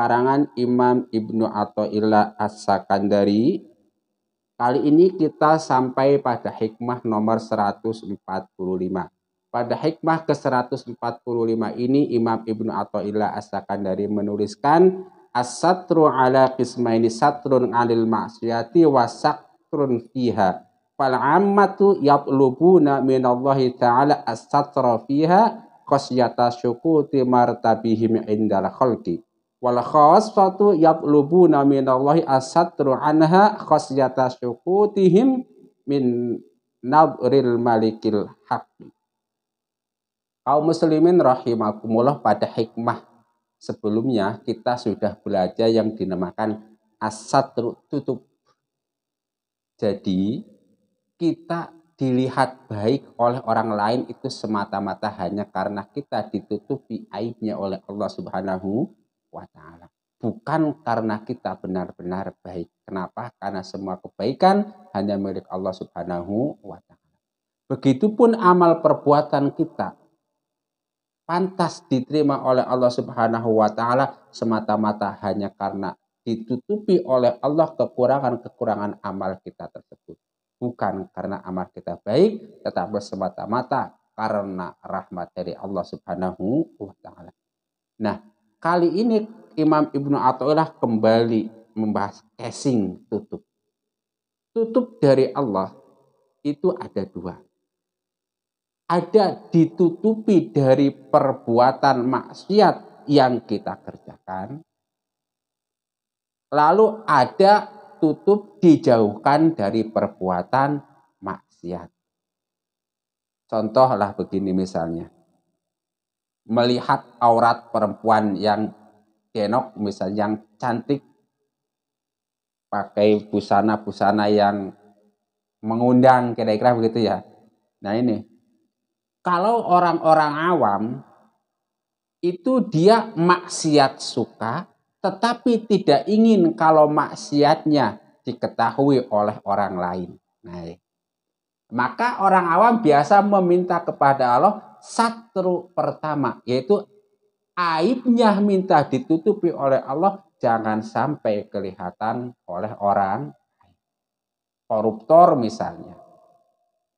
karangan Imam Ibnu Athaillah As-Sakandari. Kali ini kita sampai pada hikmah nomor 145. Pada hikmah ke-145 ini Imam Ibnu Athaillah As-Sakandari menuliskan as-satru ala qismaini satrun 'alil ma'siyati wa satrun fiha. Fal 'ammatu yatlubuna minallahi ta'ala as-satra fiha qasyata syukuti martabihim indal khalqi Wal khassatu yatlubuna minallahi asatru anha khasyata syukutihim min nabril malikil haqqi. Kaum muslimin rahimakumullah pada hikmah sebelumnya kita sudah belajar yang dinamakan asatru tutup. Jadi kita dilihat baik oleh orang lain itu semata-mata hanya karena kita ditutupi aibnya oleh Allah Subhanahu wa taala. Bukan karena kita benar-benar baik. Kenapa? Karena semua kebaikan hanya milik Allah Subhanahu wa taala. Begitupun amal perbuatan kita pantas diterima oleh Allah Subhanahu wa taala semata-mata hanya karena ditutupi oleh Allah kekurangan-kekurangan amal kita tersebut. Bukan karena amal kita baik, tetapi semata-mata karena rahmat dari Allah Subhanahu wa taala. Nah, Kali ini Imam Ibnu Athaillah kembali membahas casing tutup. Tutup dari Allah itu ada dua. Ada ditutupi dari perbuatan maksiat yang kita kerjakan. Lalu ada tutup dijauhkan dari perbuatan maksiat. Contohlah begini misalnya melihat aurat perempuan yang kenok misalnya yang cantik pakai busana-busana yang mengundang kira-kira begitu ya. Nah ini kalau orang-orang awam itu dia maksiat suka tetapi tidak ingin kalau maksiatnya diketahui oleh orang lain. Nah, maka orang awam biasa meminta kepada Allah satru pertama, yaitu aibnya minta ditutupi oleh Allah, jangan sampai kelihatan oleh orang koruptor misalnya.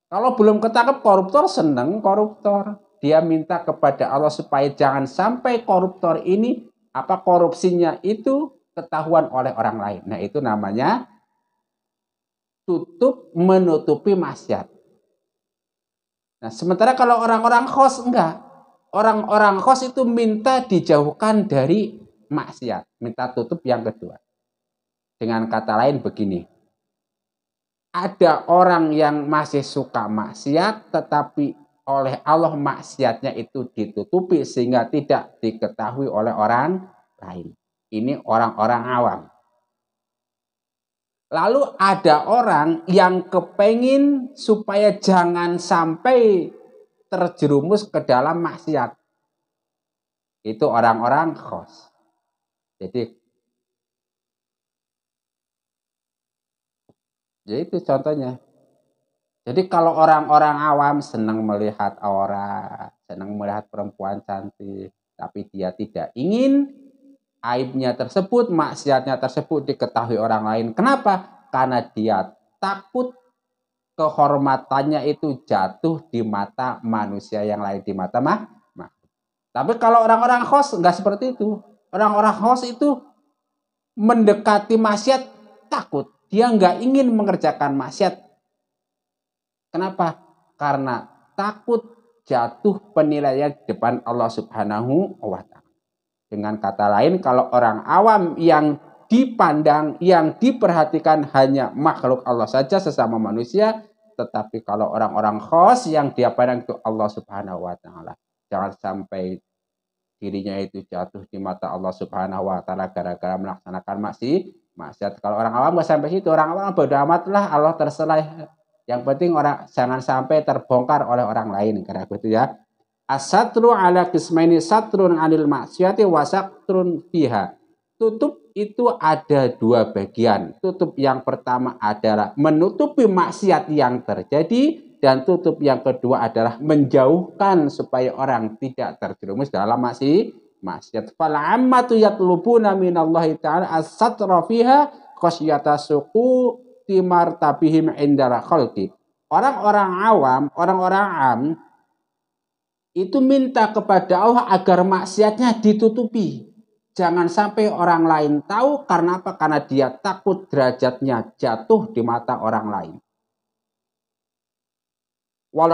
Kalau belum ketangkep koruptor seneng koruptor. Dia minta kepada Allah supaya jangan sampai koruptor ini apa korupsinya itu ketahuan oleh orang lain. Nah, itu namanya tutup menutupi maksiat. Nah, sementara kalau orang-orang khos enggak. Orang-orang khos itu minta dijauhkan dari maksiat, minta tutup yang kedua. Dengan kata lain begini. Ada orang yang masih suka maksiat tetapi oleh Allah maksiatnya itu ditutupi sehingga tidak diketahui oleh orang lain. Ini orang-orang awam. Lalu ada orang yang kepengin supaya jangan sampai terjerumus ke dalam maksiat. Itu orang-orang khos. Jadi Ya itu contohnya. Jadi kalau orang-orang awam senang melihat aura, senang melihat perempuan cantik, tapi dia tidak ingin aibnya tersebut, maksiatnya tersebut diketahui orang lain. Kenapa? Karena dia takut kehormatannya itu jatuh di mata manusia yang lain di mata mah. Tapi kalau orang-orang host nggak seperti itu. Orang-orang host itu mendekati maksiat takut. Dia nggak ingin mengerjakan maksiat. Kenapa? Karena takut jatuh penilaian di depan Allah Subhanahu wa taala. Dengan kata lain, kalau orang awam yang dipandang, yang diperhatikan hanya makhluk Allah saja sesama manusia, tetapi kalau orang-orang khos yang dia pandang itu Allah Subhanahu wa taala. Jangan sampai dirinya itu jatuh di mata Allah Subhanahu wa taala gara-gara melaksanakan maksi maksiat. Kalau orang awam nggak sampai situ, orang awam bodo amatlah Allah terserah. Yang penting orang jangan sampai terbongkar oleh orang lain karena gitu ya. Asatru ala kismaini satrun anil maksiati wasatrun fiha. Tutup itu ada dua bagian. Tutup yang pertama adalah menutupi maksiat yang terjadi dan tutup yang kedua adalah menjauhkan supaya orang tidak terjerumus dalam maksiat maksiat. Fal ammatu yatlubuna minallahi ta'ala as-satra fiha khasyata suqu timartabihim indara khalqi. Orang-orang awam, orang-orang am itu minta kepada Allah agar maksiatnya ditutupi. Jangan sampai orang lain tahu karena apa? Karena dia takut derajatnya jatuh di mata orang lain. Wal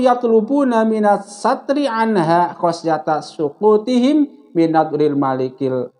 yatlubuna minat satri anha sukutihim minat malikil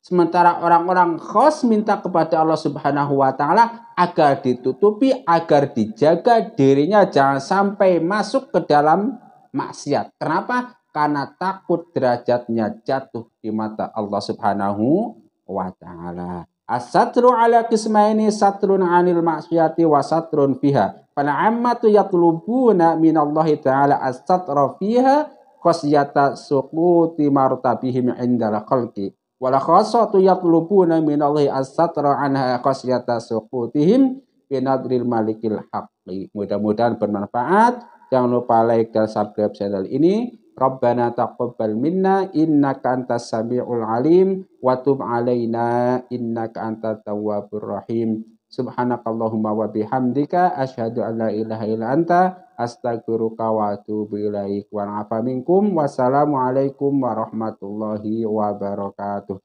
Sementara orang-orang khos minta kepada Allah Subhanahu wa taala agar ditutupi, agar dijaga dirinya jangan sampai masuk ke dalam maksiat. Kenapa? Karena takut derajatnya jatuh di mata Allah Subhanahu wa taala. Asatru ala kismaini satrun anil maksiati wa satrun fiha. Fala ammatu yatlubuna minallahi ta'ala as-satra fiha suku suquti martabihim indal khalqi wala khasatu yatlubuna minallahi as-satra anha qasyata suqutihim binadril malikil haqqi. Mudah-mudahan bermanfaat. Jangan lupa like dan subscribe channel ini. Rabbana taqabbal minna innaka antas samiul alim wa tub alaina innaka antat tawwabur rahim. Subhanakallahumma wa bihamdika asyhadu an la ilaha illa anta astaghfiruka wa atubu ilaik wa afa minkum wassalamu alaikum warahmatullahi wabarakatuh.